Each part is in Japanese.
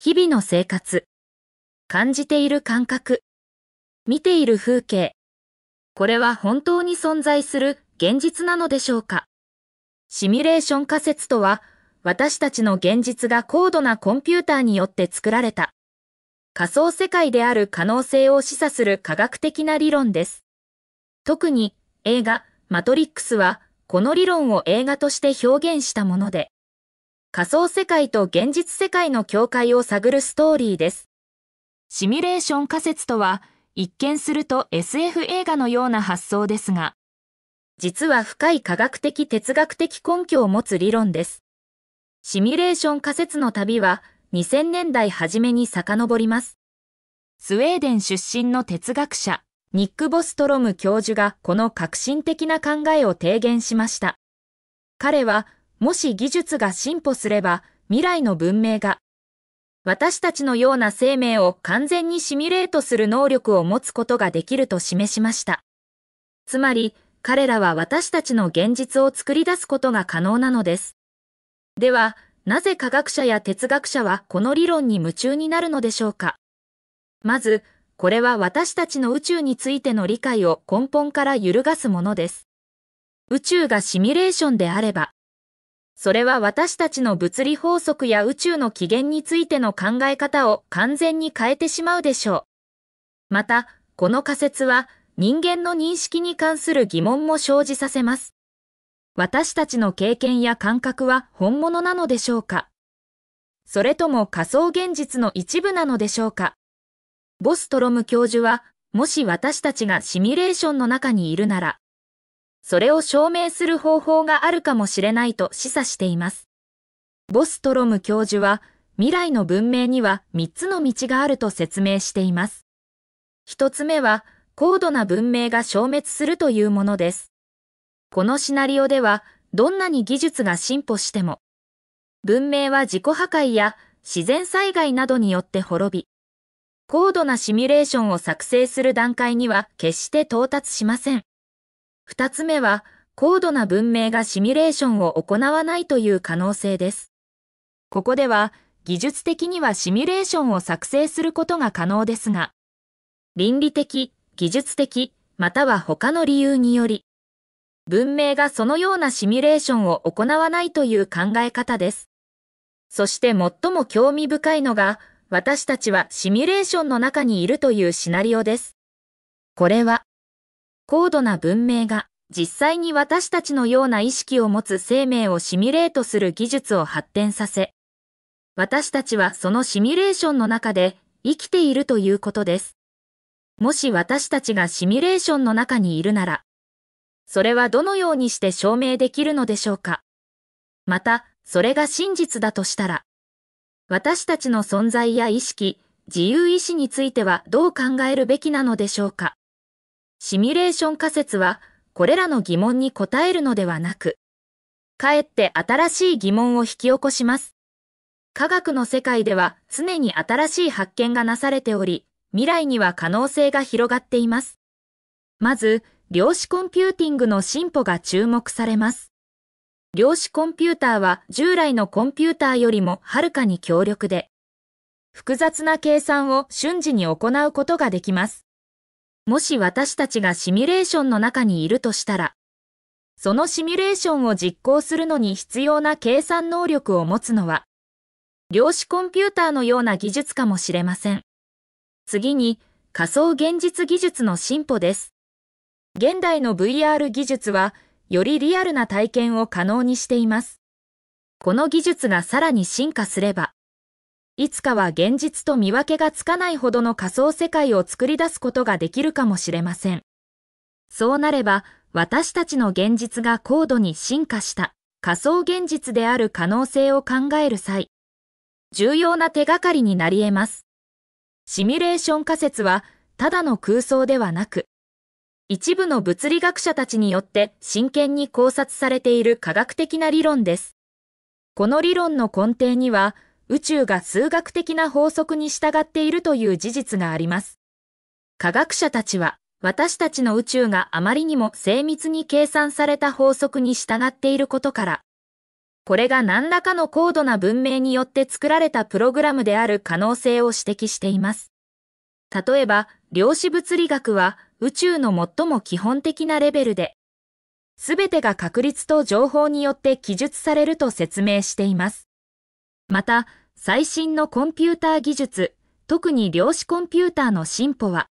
日々の生活。感じている感覚。見ている風景。これは本当に存在する現実なのでしょうかシミュレーション仮説とは、私たちの現実が高度なコンピューターによって作られた、仮想世界である可能性を示唆する科学的な理論です。特に映画、マトリックスは、この理論を映画として表現したもので、仮想世界と現実世界の境界を探るストーリーです。シミュレーション仮説とは、一見すると SF 映画のような発想ですが、実は深い科学的哲学的根拠を持つ理論です。シミュレーション仮説の旅は2000年代初めに遡ります。スウェーデン出身の哲学者、ニック・ボストロム教授がこの革新的な考えを提言しました。彼はもし技術が進歩すれば、未来の文明が、私たちのような生命を完全にシミュレートする能力を持つことができると示しました。つまり、彼らは私たちの現実を作り出すことが可能なのです。では、なぜ科学者や哲学者はこの理論に夢中になるのでしょうかまず、これは私たちの宇宙についての理解を根本から揺るがすものです。宇宙がシミュレーションであれば、それは私たちの物理法則や宇宙の起源についての考え方を完全に変えてしまうでしょう。また、この仮説は人間の認識に関する疑問も生じさせます。私たちの経験や感覚は本物なのでしょうかそれとも仮想現実の一部なのでしょうかボストロム教授は、もし私たちがシミュレーションの中にいるなら、それを証明する方法があるかもしれないと示唆しています。ボストロム教授は、未来の文明には3つの道があると説明しています。1つ目は、高度な文明が消滅するというものです。このシナリオでは、どんなに技術が進歩しても、文明は自己破壊や自然災害などによって滅び、高度なシミュレーションを作成する段階には決して到達しません。二つ目は、高度な文明がシミュレーションを行わないという可能性です。ここでは、技術的にはシミュレーションを作成することが可能ですが、倫理的、技術的、または他の理由により、文明がそのようなシミュレーションを行わないという考え方です。そして最も興味深いのが、私たちはシミュレーションの中にいるというシナリオです。これは、高度な文明が実際に私たちのような意識を持つ生命をシミュレートする技術を発展させ、私たちはそのシミュレーションの中で生きているということです。もし私たちがシミュレーションの中にいるなら、それはどのようにして証明できるのでしょうかまた、それが真実だとしたら、私たちの存在や意識、自由意志についてはどう考えるべきなのでしょうかシミュレーション仮説は、これらの疑問に答えるのではなく、かえって新しい疑問を引き起こします。科学の世界では常に新しい発見がなされており、未来には可能性が広がっています。まず、量子コンピューティングの進歩が注目されます。量子コンピューターは従来のコンピューターよりもはるかに強力で、複雑な計算を瞬時に行うことができます。もし私たちがシミュレーションの中にいるとしたら、そのシミュレーションを実行するのに必要な計算能力を持つのは、量子コンピューターのような技術かもしれません。次に、仮想現実技術の進歩です。現代の VR 技術は、よりリアルな体験を可能にしています。この技術がさらに進化すれば、いつかは現実と見分けがつかないほどの仮想世界を作り出すことができるかもしれません。そうなれば、私たちの現実が高度に進化した仮想現実である可能性を考える際、重要な手がかりになり得ます。シミュレーション仮説は、ただの空想ではなく、一部の物理学者たちによって真剣に考察されている科学的な理論です。この理論の根底には、宇宙が数学的な法則に従っているという事実があります。科学者たちは、私たちの宇宙があまりにも精密に計算された法則に従っていることから、これが何らかの高度な文明によって作られたプログラムである可能性を指摘しています。例えば、量子物理学は宇宙の最も基本的なレベルで、すべてが確率と情報によって記述されると説明しています。また、最新のコンピューター技術、特に量子コンピューターの進歩は、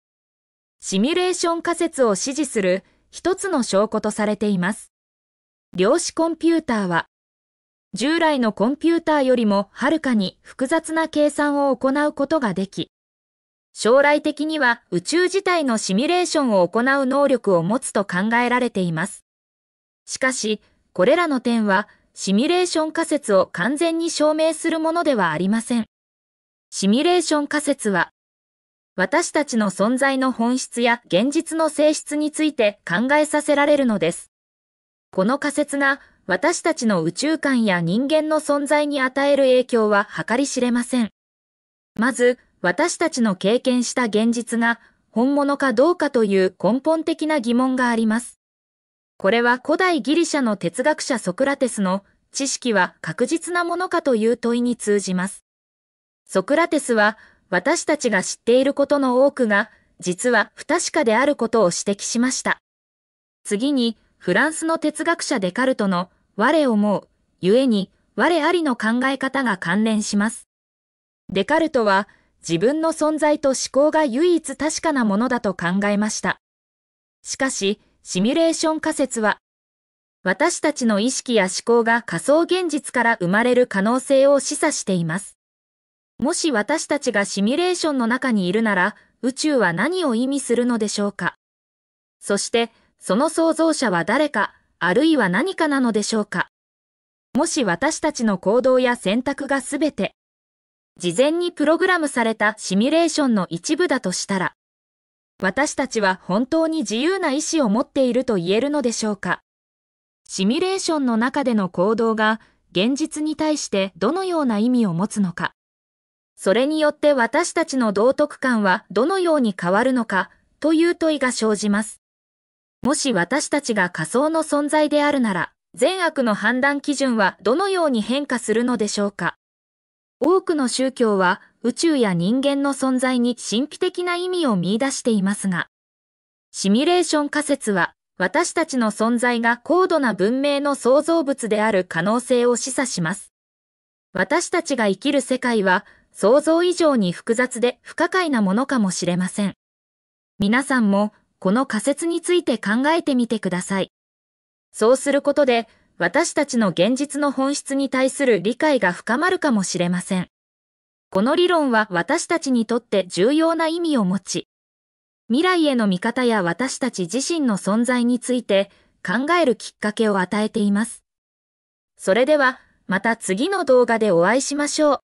シミュレーション仮説を支持する一つの証拠とされています。量子コンピューターは、従来のコンピューターよりもはるかに複雑な計算を行うことができ、将来的には宇宙自体のシミュレーションを行う能力を持つと考えられています。しかし、これらの点はシミュレーション仮説を完全に証明するものではありません。シミュレーション仮説は、私たちの存在の本質や現実の性質について考えさせられるのです。この仮説が私たちの宇宙観や人間の存在に与える影響は計り知れません。まず、私たちの経験した現実が本物かどうかという根本的な疑問があります。これは古代ギリシャの哲学者ソクラテスの知識は確実なものかという問いに通じます。ソクラテスは私たちが知っていることの多くが実は不確かであることを指摘しました。次にフランスの哲学者デカルトの我思う、ゆえに我ありの考え方が関連します。デカルトは自分の存在と思考が唯一確かなものだと考えました。しかし、シミュレーション仮説は、私たちの意識や思考が仮想現実から生まれる可能性を示唆しています。もし私たちがシミュレーションの中にいるなら、宇宙は何を意味するのでしょうかそして、その創造者は誰か、あるいは何かなのでしょうかもし私たちの行動や選択がすべて、事前にプログラムされたシミュレーションの一部だとしたら、私たちは本当に自由な意志を持っていると言えるのでしょうかシミュレーションの中での行動が現実に対してどのような意味を持つのかそれによって私たちの道徳観はどのように変わるのかという問いが生じます。もし私たちが仮想の存在であるなら、善悪の判断基準はどのように変化するのでしょうか多くの宗教は宇宙や人間の存在に神秘的な意味を見出していますが、シミュレーション仮説は、私たちの存在が高度な文明の創造物である可能性を示唆します。私たちが生きる世界は、想像以上に複雑で不可解なものかもしれません。皆さんも、この仮説について考えてみてください。そうすることで、私たちの現実の本質に対する理解が深まるかもしれません。この理論は私たちにとって重要な意味を持ち、未来への見方や私たち自身の存在について考えるきっかけを与えています。それでは、また次の動画でお会いしましょう。